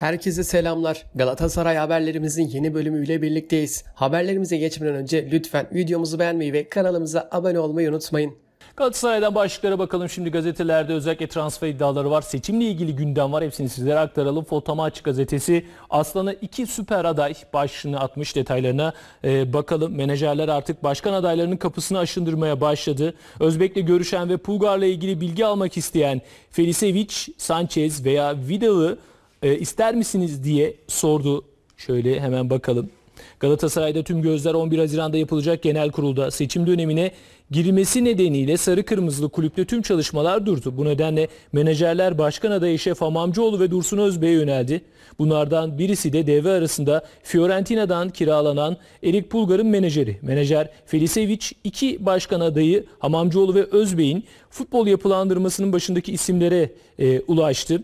Herkese selamlar. Galatasaray haberlerimizin yeni bölümüyle birlikteyiz. Haberlerimize geçmeden önce lütfen videomuzu beğenmeyi ve kanalımıza abone olmayı unutmayın. Galatasaray'dan başlıklara bakalım. Şimdi gazetelerde özellikle transfer iddiaları var. Seçimle ilgili gündem var. Hepsini sizlere aktaralım. Fotomaç gazetesi Aslan'a iki süper aday başlığını atmış detaylarına ee, bakalım. Menajerler artık başkan adaylarının kapısını aşındırmaya başladı. Özbek'le görüşen ve Pulgar'la ilgili bilgi almak isteyen Felisevic, Sanchez veya Vidal'ı e, ister misiniz diye sordu. Şöyle hemen bakalım. Galatasaray'da tüm gözler 11 Haziran'da yapılacak genel kurulda seçim dönemine girmesi nedeniyle sarı kırmızılı kulüpte tüm çalışmalar durdu. Bu nedenle menajerler başkan adayı Şef Hamamcıoğlu ve Dursun Özbey'e yöneldi. Bunlardan birisi de devre arasında Fiorentina'dan kiralanan Erik Pulgar'ın menajeri. Menajer Felisevic iki başkan adayı Hamamcıoğlu ve Özbey'in futbol yapılandırmasının başındaki isimlere e, ulaştı.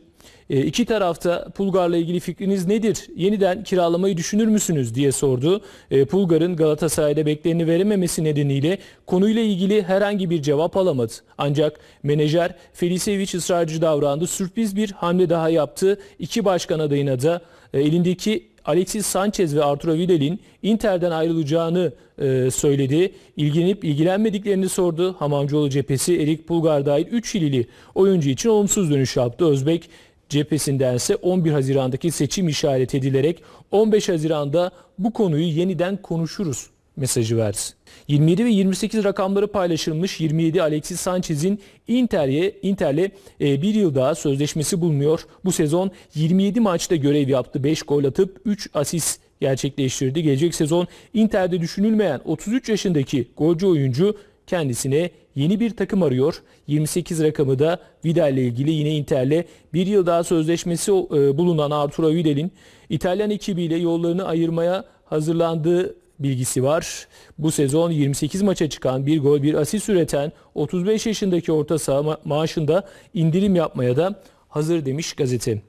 E, iki tarafta Pulgar'la ilgili fikriniz nedir? Yeniden kiralamayı düşünür müsünüz diye sordu. E, Pulgar'ın Galatasaray'da beklerini verememesi nedeniyle konuyla ilgili herhangi bir cevap alamadı. Ancak menajer Felisevic ısrarcı davrandı. Sürpriz bir hamle daha yaptı. İki başkan adayına da e, elindeki Alexis Sanchez ve Arturo Vidal'in Inter'den ayrılacağını e, söyledi. İlgilenip ilgilenmediklerini sordu. Hamamcıoğlu cephesi Erik Pulgar dahil 3 ilili oyuncu için olumsuz dönüş yaptı. Özbek cephesindense 11 Haziran'daki seçim işaret edilerek 15 Haziran'da bu konuyu yeniden konuşuruz mesajı versin. 27 ve 28 rakamları paylaşılmış 27 Alexis Sanchez'in Inter'ye Inter'le e, bir yıl daha sözleşmesi bulunuyor. Bu sezon 27 maçta görev yaptı. 5 gol atıp 3 asist gerçekleştirdi. Gelecek sezon Inter'de düşünülmeyen 33 yaşındaki golcü oyuncu kendisine yeni bir takım arıyor. 28 rakamı da Vidal ile ilgili yine Inter'le bir yıl daha sözleşmesi e, bulunan Arturo Vidal'in İtalyan ekibiyle yollarını ayırmaya hazırlandığı bilgisi var. Bu sezon 28 maça çıkan bir gol bir asist üreten 35 yaşındaki orta saha ma- maaşında indirim yapmaya da hazır demiş gazete.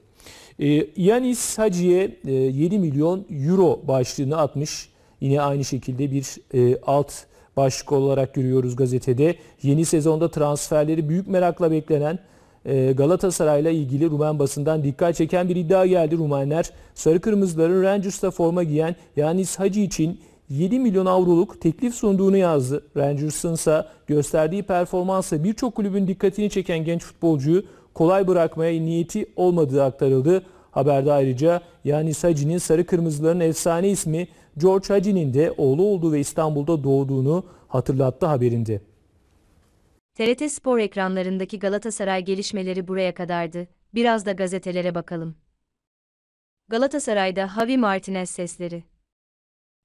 Ee, Yanis Hacı'ye e, 7 milyon euro başlığını atmış. Yine aynı şekilde bir e, alt başlık olarak görüyoruz gazetede. Yeni sezonda transferleri büyük merakla beklenen e, Galatasaray'la ilgili Rumen basından dikkat çeken bir iddia geldi Rumenler. Sarı Kırmızıların Rangers'ta forma giyen Yanis Hacı için 7 milyon avroluk teklif sunduğunu yazdı. Rangers'ın ise gösterdiği performansa birçok kulübün dikkatini çeken genç futbolcuyu kolay bırakmaya niyeti olmadığı aktarıldı. Haberde ayrıca yani Hacı'nin sarı kırmızıların efsane ismi George Hacı'nin de oğlu olduğu ve İstanbul'da doğduğunu hatırlattı haberinde. TRT Spor ekranlarındaki Galatasaray gelişmeleri buraya kadardı. Biraz da gazetelere bakalım. Galatasaray'da Havi Martinez sesleri.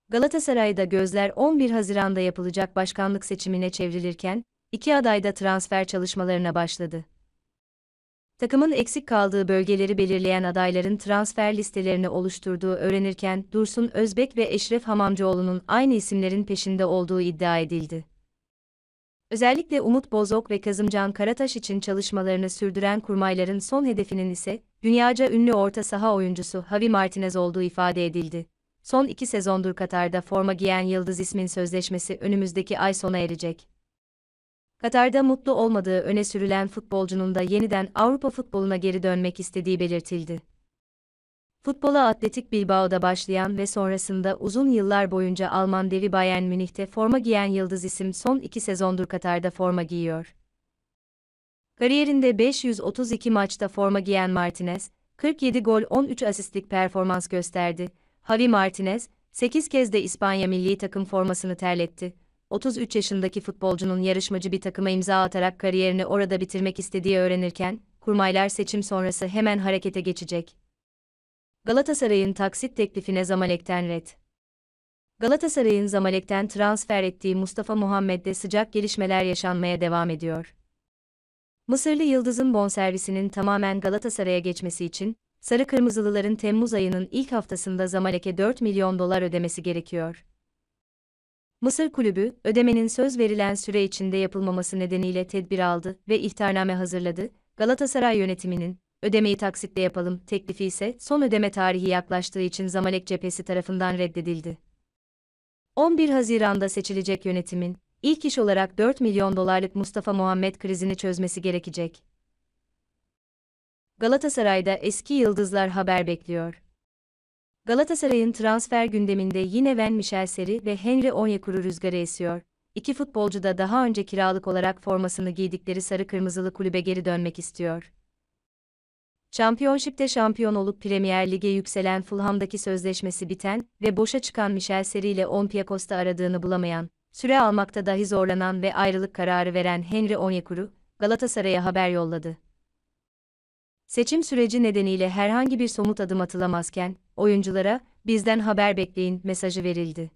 Galatasaray'da gözler 11 Haziran'da yapılacak başkanlık seçimine çevrilirken, iki aday da transfer çalışmalarına başladı takımın eksik kaldığı bölgeleri belirleyen adayların transfer listelerini oluşturduğu öğrenirken Dursun Özbek ve Eşref Hamamcıoğlu'nun aynı isimlerin peşinde olduğu iddia edildi. Özellikle Umut Bozok ve Kazımcan Karataş için çalışmalarını sürdüren kurmayların son hedefinin ise, dünyaca ünlü orta saha oyuncusu Havi Martinez olduğu ifade edildi. Son iki sezondur Katar'da forma giyen Yıldız ismin sözleşmesi önümüzdeki ay sona erecek. Katar'da mutlu olmadığı öne sürülen futbolcunun da yeniden Avrupa futboluna geri dönmek istediği belirtildi. Futbola Atletik Bilbao'da başlayan ve sonrasında uzun yıllar boyunca Alman devi Bayern Münih'te forma giyen yıldız isim son iki sezondur Katar'da forma giyiyor. Kariyerinde 532 maçta forma giyen Martinez, 47 gol 13 asistlik performans gösterdi. Javi Martinez, 8 kez de İspanya milli takım formasını terletti. 33 yaşındaki futbolcunun yarışmacı bir takıma imza atarak kariyerini orada bitirmek istediği öğrenirken, kurmaylar seçim sonrası hemen harekete geçecek. Galatasaray'ın taksit teklifine Zamalek'ten red. Galatasaray'ın Zamalek'ten transfer ettiği Mustafa Muhammed'de sıcak gelişmeler yaşanmaya devam ediyor. Mısırlı Yıldız'ın bonservisinin tamamen Galatasaray'a geçmesi için, Sarı Kırmızılıların Temmuz ayının ilk haftasında Zamalek'e 4 milyon dolar ödemesi gerekiyor. Mısır Kulübü, ödemenin söz verilen süre içinde yapılmaması nedeniyle tedbir aldı ve ihtarname hazırladı. Galatasaray yönetiminin, ödemeyi taksitle yapalım teklifi ise son ödeme tarihi yaklaştığı için Zamalek cephesi tarafından reddedildi. 11 Haziran'da seçilecek yönetimin, ilk iş olarak 4 milyon dolarlık Mustafa Muhammed krizini çözmesi gerekecek. Galatasaray'da eski yıldızlar haber bekliyor. Galatasaray'ın transfer gündeminde yine Van Michelser'i ve Henry Onyekuru rüzgarı esiyor. İki futbolcu da daha önce kiralık olarak formasını giydikleri sarı kırmızılı kulübe geri dönmek istiyor. Championship'te şampiyon olup Premier Lig'e yükselen Fulham'daki sözleşmesi biten ve boşa çıkan Michel Seri ile Olympiakos'ta aradığını bulamayan, süre almakta dahi zorlanan ve ayrılık kararı veren Henry Onyekuru, Galatasaray'a haber yolladı. Seçim süreci nedeniyle herhangi bir somut adım atılamazken, oyunculara, bizden haber bekleyin mesajı verildi.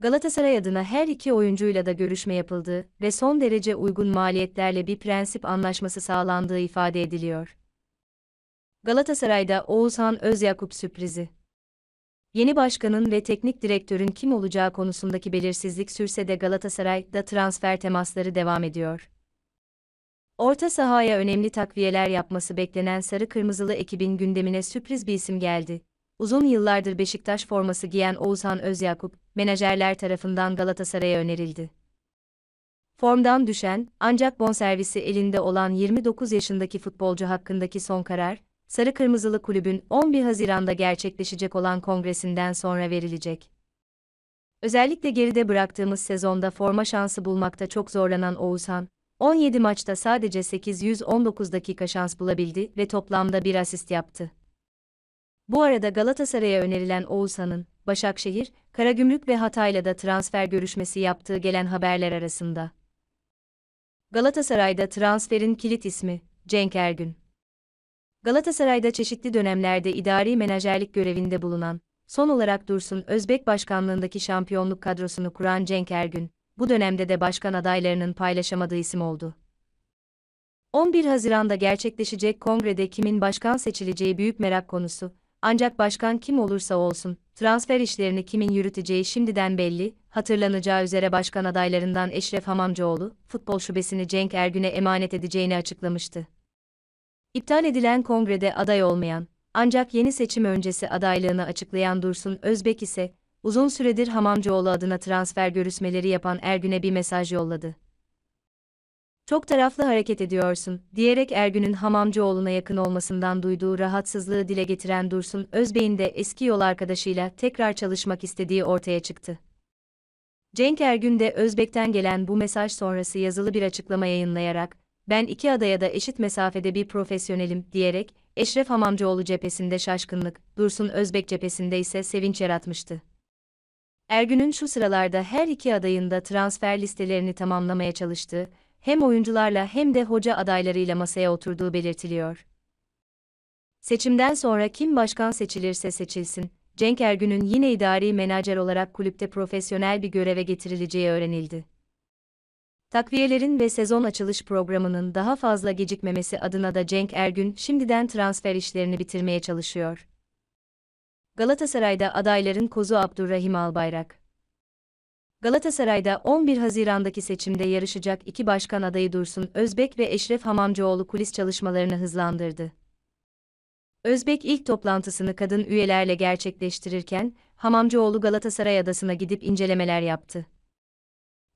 Galatasaray adına her iki oyuncuyla da görüşme yapıldı ve son derece uygun maliyetlerle bir prensip anlaşması sağlandığı ifade ediliyor. Galatasaray'da Oğuzhan Özyakup sürprizi. Yeni başkanın ve teknik direktörün kim olacağı konusundaki belirsizlik sürse de Galatasaray'da transfer temasları devam ediyor. Orta sahaya önemli takviyeler yapması beklenen sarı kırmızılı ekibin gündemine sürpriz bir isim geldi. Uzun yıllardır Beşiktaş forması giyen Oğuzhan Özyakup, menajerler tarafından Galatasaray'a önerildi. Formdan düşen, ancak bonservisi elinde olan 29 yaşındaki futbolcu hakkındaki son karar, Sarı Kırmızılı Kulübün 11 Haziran'da gerçekleşecek olan kongresinden sonra verilecek. Özellikle geride bıraktığımız sezonda forma şansı bulmakta çok zorlanan Oğuzhan, 17 maçta sadece 819 dakika şans bulabildi ve toplamda bir asist yaptı. Bu arada Galatasaray'a önerilen Oğuzhan'ın, Başakşehir, Karagümrük ve Hatay'la da transfer görüşmesi yaptığı gelen haberler arasında. Galatasaray'da transferin kilit ismi, Cenk Ergün. Galatasaray'da çeşitli dönemlerde idari menajerlik görevinde bulunan, son olarak Dursun Özbek başkanlığındaki şampiyonluk kadrosunu kuran Cenk Ergün, bu dönemde de başkan adaylarının paylaşamadığı isim oldu. 11 Haziran'da gerçekleşecek kongrede kimin başkan seçileceği büyük merak konusu. Ancak başkan kim olursa olsun, transfer işlerini kimin yürüteceği şimdiden belli. Hatırlanacağı üzere başkan adaylarından Eşref Hamamcıoğlu, futbol şubesini Cenk Ergün'e emanet edeceğini açıklamıştı. İptal edilen kongrede aday olmayan, ancak yeni seçim öncesi adaylığını açıklayan Dursun Özbek ise, uzun süredir Hamamcıoğlu adına transfer görüşmeleri yapan Ergün'e bir mesaj yolladı. Çok taraflı hareket ediyorsun, diyerek Ergün'ün Hamamcıoğlu'na yakın olmasından duyduğu rahatsızlığı dile getiren Dursun Özbey'in de eski yol arkadaşıyla tekrar çalışmak istediği ortaya çıktı. Cenk Ergün de Özbek'ten gelen bu mesaj sonrası yazılı bir açıklama yayınlayarak, ben iki adaya da eşit mesafede bir profesyonelim diyerek, Eşref Hamamcıoğlu cephesinde şaşkınlık, Dursun Özbek cephesinde ise sevinç yaratmıştı. Ergün'ün şu sıralarda her iki adayında transfer listelerini tamamlamaya çalıştığı, hem oyuncularla hem de hoca adaylarıyla masaya oturduğu belirtiliyor. Seçimden sonra kim başkan seçilirse seçilsin, Cenk Ergün'ün yine idari menajer olarak kulüpte profesyonel bir göreve getirileceği öğrenildi. Takviyelerin ve sezon açılış programının daha fazla gecikmemesi adına da Cenk Ergün şimdiden transfer işlerini bitirmeye çalışıyor. Galatasaray'da adayların kozu Abdurrahim Albayrak. Galatasaray'da 11 Haziran'daki seçimde yarışacak iki başkan adayı Dursun Özbek ve Eşref Hamamcıoğlu kulis çalışmalarını hızlandırdı. Özbek ilk toplantısını kadın üyelerle gerçekleştirirken, Hamamcıoğlu Galatasaray adasına gidip incelemeler yaptı.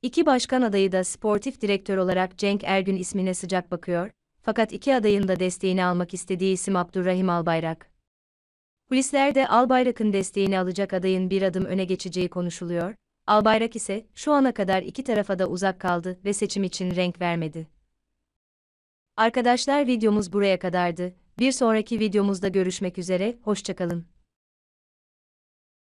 İki başkan adayı da sportif direktör olarak Cenk Ergün ismine sıcak bakıyor, fakat iki adayın da desteğini almak istediği isim Abdurrahim Albayrak. Kulislerde Albayrak'ın desteğini alacak adayın bir adım öne geçeceği konuşuluyor, Albayrak ise şu ana kadar iki tarafa da uzak kaldı ve seçim için renk vermedi. Arkadaşlar videomuz buraya kadardı, bir sonraki videomuzda görüşmek üzere, hoşçakalın.